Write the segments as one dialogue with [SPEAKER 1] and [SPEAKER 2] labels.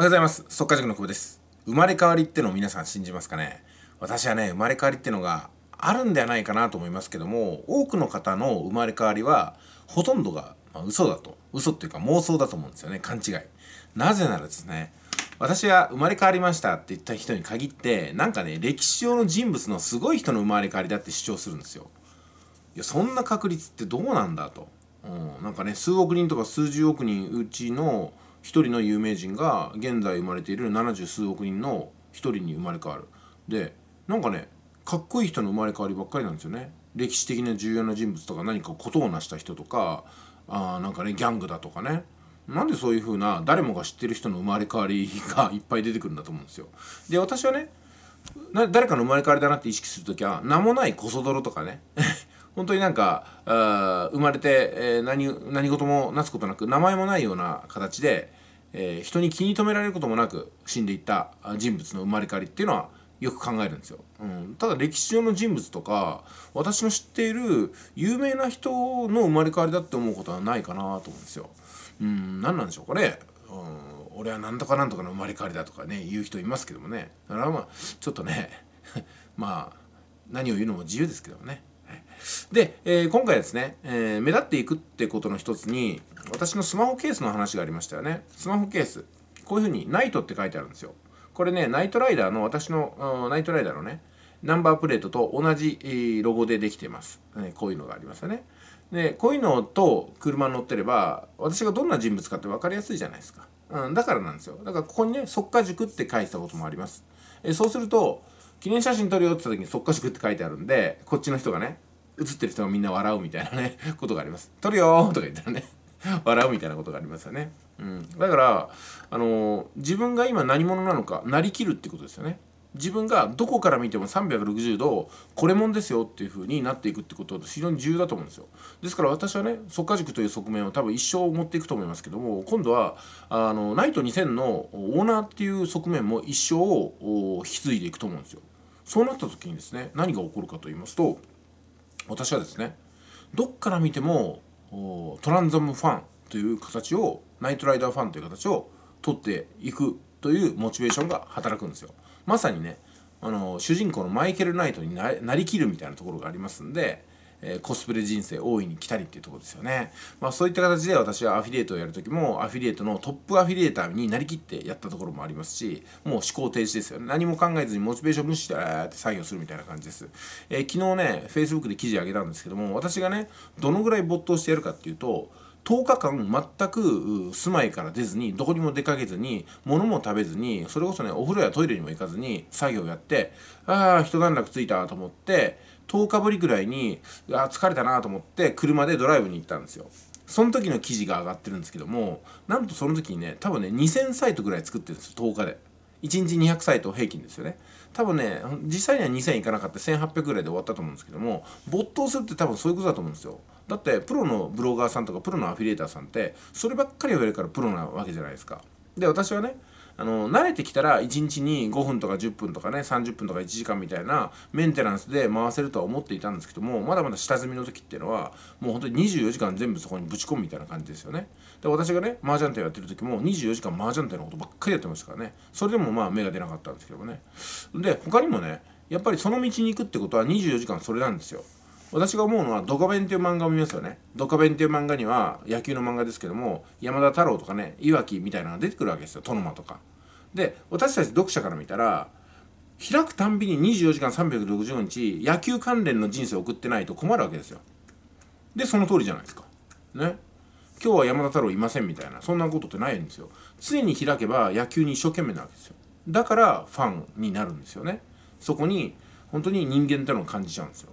[SPEAKER 1] おはようございます。速稼塾の久保です。生まれ変わりってのを皆さん信じますかね私はね、生まれ変わりってのがあるんではないかなと思いますけども、多くの方の生まれ変わりは、ほとんどが、まあ、嘘だと。嘘っていうか妄想だと思うんですよね。勘違い。なぜならですね、私は生まれ変わりましたって言った人に限って、なんかね、歴史上の人物のすごい人の生まれ変わりだって主張するんですよ。いや、そんな確率ってどうなんだと。うん、なんかね、数億人とか数十億人うちの、一人の有名人が現在生まれている70数億人の一人に生まれ変わるでなんかねかっこいい人の生まれ変わりばっかりなんですよね歴史的な重要な人物とか何か事を成した人とかあなんかねギャングだとかねなんでそういう風な誰もが知ってる人の生まれ変わりが いっぱい出てくるんだと思うんですよで私はね誰かの生まれ変わりだなって意識する時は名もないコソ泥とかね本当になんかあ生まれて、えー、何何事もなすことなく名前もないような形で、えー、人に気に留められることもなく死んでいった人物の生まれ変わりっていうのはよく考えるんですよ、うん、ただ歴史上の人物とか私の知っている有名な人の生まれ変わりだって思うことはないかなと思うんですよ。うん、何なんでしょうかね、うん、俺はなんとかなんとかの生まれ変わりだとかね言う人いますけどもねだからまあちょっとね まあ何を言うのも自由ですけどもね。で、えー、今回ですね、えー、目立っていくってことの一つに、私のスマホケースの話がありましたよね。スマホケース。こういうふうに、ナイトって書いてあるんですよ。これね、ナイトライダーの、私の、ナイトライダーのね、ナンバープレートと同じロゴでできています。ね、こういうのがありますよね。で、こういうのと車に乗ってれば、私がどんな人物かって分かりやすいじゃないですか。うん、だからなんですよ。だからここにね、即果塾って書いてたこともあります。えそうすると、記念写真撮るよって言った時にそっかしって書いてあるんで、こっちの人がね、写ってる人がみんな笑うみたいなね、ことがあります。撮るよとか言ったらね、笑うみたいなことがありますよね。うん。だから、あのー、自分が今何者なのか、なりきるってことですよね。自分がどこから見ても360度これもんですよっていうふうになっていくってことは非常に重要だと思うんですよですから私はね即果塾という側面を多分一生持っていくと思いますけども今度はあのナイト2000のオーナーっていう側面も一生引き継いでいくと思うんですよそうなった時にですね何が起こるかと言いますと私はですねどっから見てもトランザムファンという形をナイトライダーファンという形を取っていくというモチベーションが働くんですよまさにねあの主人公のマイケル・ナイトになりきるみたいなところがありますんで、えー、コスプレ人生大いに来たりっていうとこですよね、まあ、そういった形で私はアフィリエイトをやるときもアフィリエイトのトップアフィリエイターになりきってやったところもありますしもう思考停止ですよね何も考えずにモチベーション無視してって作業するみたいな感じです、えー、昨日ね Facebook で記事上げたんですけども私がねどのぐらい没頭してやるかっていうと10日間全く住まいから出ずにどこにも出かけずに物も食べずにそれこそねお風呂やトイレにも行かずに作業やってああ一段落ついたと思って10日ぶりぐらいにあ疲れたなと思って車でドライブに行ったんですよ。その時の記事が上がってるんですけどもなんとその時にね多分ね2000サイトぐらい作ってるんですよ10日で。1日200サイト平均ですよね多分ね実際には2000いかなかった1800ぐらいで終わったと思うんですけども没頭するって多分そういうことだと思うんですよだってプロのブロガーさんとかプロのアフィリエーターさんってそればっかり言わるからプロなわけじゃないですかで私はねあの慣れてきたら1日に5分とか10分とかね30分とか1時間みたいなメンテナンスで回せるとは思っていたんですけどもまだまだ下積みの時っていうのはもう本当に24時間全部そこにぶち込むみたいな感じですよねで私がね麻雀店やってる時も24時間麻雀店のことばっかりやってましたからねそれでもまあ芽が出なかったんですけどもねで他にもねやっぱりその道に行くってことは24時間それなんですよ私が思うのは、ドカベンっていう漫画を見ますよね。ドカベンっていう漫画には、野球の漫画ですけども、山田太郎とかね、いわきみたいなのが出てくるわけですよ。トノマとか。で、私たち読者から見たら、開くたんびに24時間365日、野球関連の人生を送ってないと困るわけですよ。で、その通りじゃないですか。ね。今日は山田太郎いませんみたいな、そんなことってないんですよ。常に開けば野球に一生懸命なわけですよ。だからファンになるんですよね。そこに、本当に人間ってのを感じちゃうんですよ。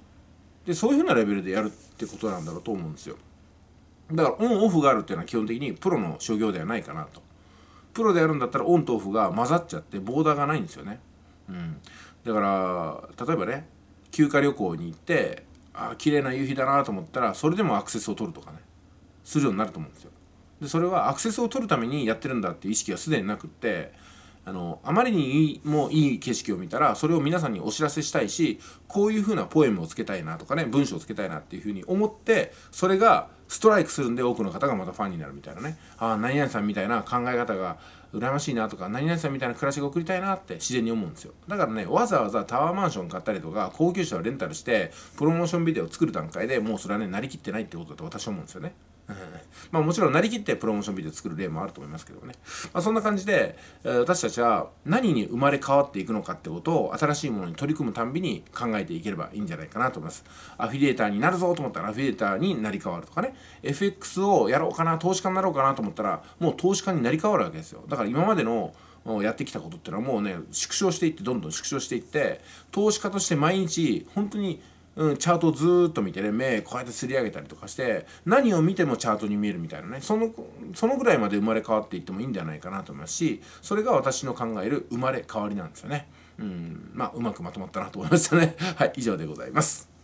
[SPEAKER 1] でそういうふうなレベルでやるってことなんだろうと思うんですよだからオンオフがあるっていうのは基本的にプロの所業ではないかなとプロでやるんだったらオンとオフが混ざっちゃってボーダーがないんですよね、うん、だから例えばね休暇旅行に行ってああ綺麗な夕日だなと思ったらそれでもアクセスを取るとかねするようになると思うんですよでそれはアクセスを取るためにやってるんだっていう意識はすでになくってあのあまりにもいい景色を見たらそれを皆さんにお知らせしたいしこういう風なポエムをつけたいなとかね文章をつけたいなっていう風に思ってそれがストライクするんで多くの方がまたファンになるみたいなねああ何々さんみたいな考え方が羨ましいなとか何々さんみたいな暮らしが送りたいなって自然に思うんですよだからねわざわざタワーマンション買ったりとか高級車をレンタルしてプロモーションビデオを作る段階でもうそれはねなりきってないってことだと私は思うんですよねうん、まあもちろんなりきってプロモーションビデオ作る例もあると思いますけどね。まあ、そんな感じで、え私たちは何に生まれ変わっていくのかってことを新しいものに取り組むたんびに考えていければいいんじゃないかなと思います。アフィリエーターになるぞと思ったらアフィリエーターになり変わるとかね。FX をやろうかな、投資家になろうかなと思ったらもう投資家になり変わるわけですよ。だから今までのやってきたことっていうのはもうね、縮小していって、どんどん縮小していって、投資家として毎日本当にうん、チャートをずっと見てね目こうやってすり上げたりとかして何を見てもチャートに見えるみたいなねそのそのぐらいまで生まれ変わっていってもいいんじゃないかなと思いますしそれが私の考える生まれ変わりなんですよね。うん、まあうまくまとまったなと思いましたね。はい以上でございます。